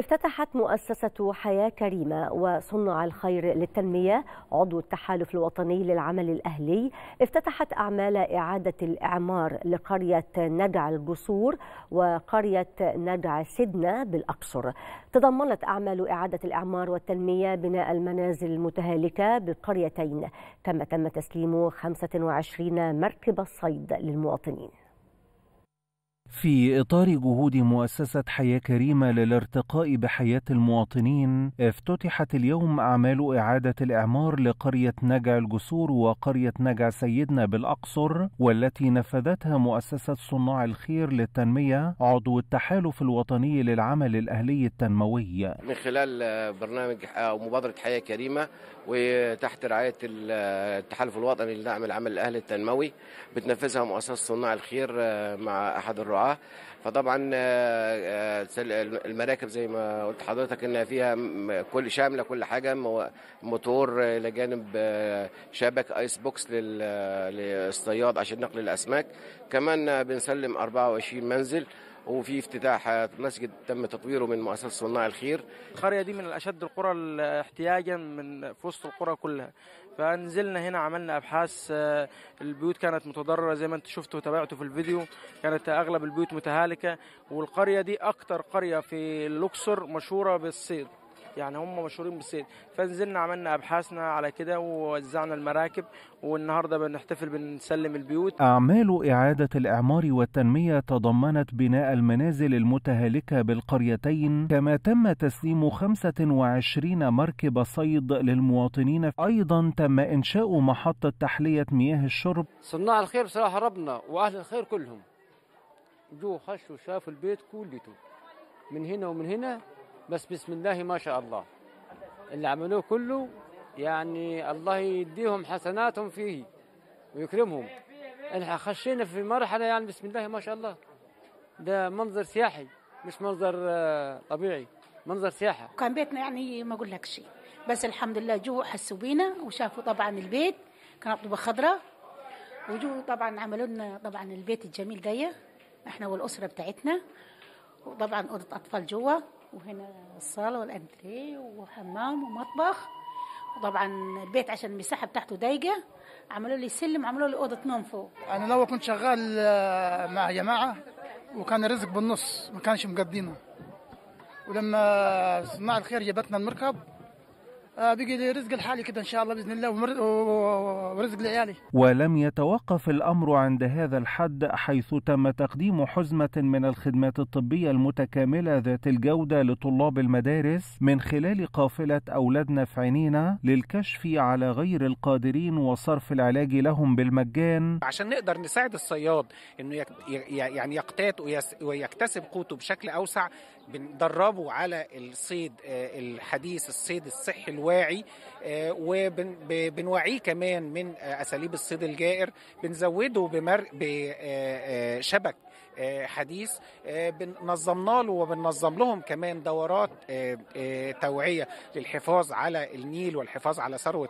افتتحت مؤسسة حياة كريمة وصنع الخير للتنمية عضو التحالف الوطني للعمل الأهلي افتتحت أعمال إعادة الإعمار لقرية نجع الجسور وقرية نجع سدنة بالأقصر تضمنت أعمال إعادة الإعمار والتنمية بناء المنازل المتهالكة بقريتين كما تم تسليم 25 مركب الصيد للمواطنين في إطار جهود مؤسسة حياة كريمة للارتقاء بحياة المواطنين، افتتحت اليوم أعمال إعادة الإعمار لقرية نجع الجسور وقرية نجع سيدنا بالأقصر، والتي نفذتها مؤسسة صناع الخير للتنمية عضو التحالف الوطني للعمل الأهلي التنموي. من خلال برنامج أو مبادرة حياة كريمة وتحت رعاية التحالف الوطني لدعم العمل الأهلي التنموي، بتنفذها مؤسسة صناع الخير آه، مع أحد الرعاة السرعه فطبعا آه، آه، المراكب زي ما قلت حضرتك انها فيها كل شامله كل حاجه موتور الى جانب آه، شبك ايس بوكس للصياد عشان نقل الاسماك كمان بنسلم 24 منزل وفي افتتاح مسجد تم تطويره من مؤسسه صناع الخير. القريه دي من الاشد القرى احتياجا من في وسط القرى كلها. فنزلنا هنا عملنا ابحاث آه، البيوت كانت متضرره زي ما انت شفتوا وتابعتوا في الفيديو كانت اغلب البيوت متهالكه والقريه دي اكتر قريه في الاقصر مشهوره بالصيد. يعني هم مشهورين بالصيد فنزلنا عملنا ابحاثنا على كده ووزعنا المراكب والنهارده بنحتفل بنسلم البيوت اعمال اعاده الاعمار والتنميه تضمنت بناء المنازل المتهالكه بالقريتين كما تم تسليم 25 مركب صيد للمواطنين ايضا تم انشاء محطه تحليه مياه الشرب صناع الخير بصراحه ربنا واهل الخير كلهم جو خشوا شافوا البيت كلته من هنا ومن هنا بس بسم الله ما شاء الله اللي عملوه كله يعني الله يديهم حسناتهم فيه ويكرمهم احنا خشينا في مرحله يعني بسم الله ما شاء الله ده منظر سياحي مش منظر آه، طبيعي منظر سياحه كان بيتنا يعني ما اقول لك شيء بس الحمد لله جو حسوا بينا وشافوا طبعا البيت كان طوبه خضراء وجو طبعا عملوا لنا طبعا البيت الجميل ده احنا والاسره بتاعتنا وطبعا اوضه اطفال جوا وهنا الصالة والأنتريه وحمام ومطبخ وطبعا البيت عشان المساحة بتاعته ضيقة عملوا لي سلم عملوا لي أوضة نوم فوق أنا لو كنت شغال آه، مع جماعة وكان الرزق بالنص ما كانش مقضينه ولما صناع الخير جابتنا المركب آه، بقي لي رزق لحالي كده ان شاء الله باذن الله ورزق لعيالي ولم يتوقف الامر عند هذا الحد حيث تم تقديم حزمه من الخدمات الطبيه المتكامله ذات الجوده لطلاب المدارس من خلال قافله اولادنا في عينينا للكشف على غير القادرين وصرف العلاج لهم بالمجان عشان نقدر نساعد الصياد انه يعني يقتات ويكتسب قوته بشكل اوسع بندربه على الصيد آه، الحديث الصيد الصحي الواعي واعي آه، وبنوعيه كمان من آه، اساليب الصيد الجائر بنزوده بمر... بشبك آه، حديث نظمنا له وبننظم لهم كمان دورات توعيه للحفاظ على النيل والحفاظ على ثروه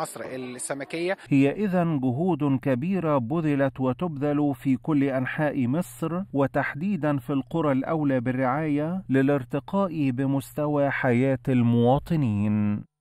مصر السمكيه. هي اذا جهود كبيره بذلت وتبذل في كل انحاء مصر وتحديدا في القرى الاولى بالرعايه للارتقاء بمستوى حياه المواطنين.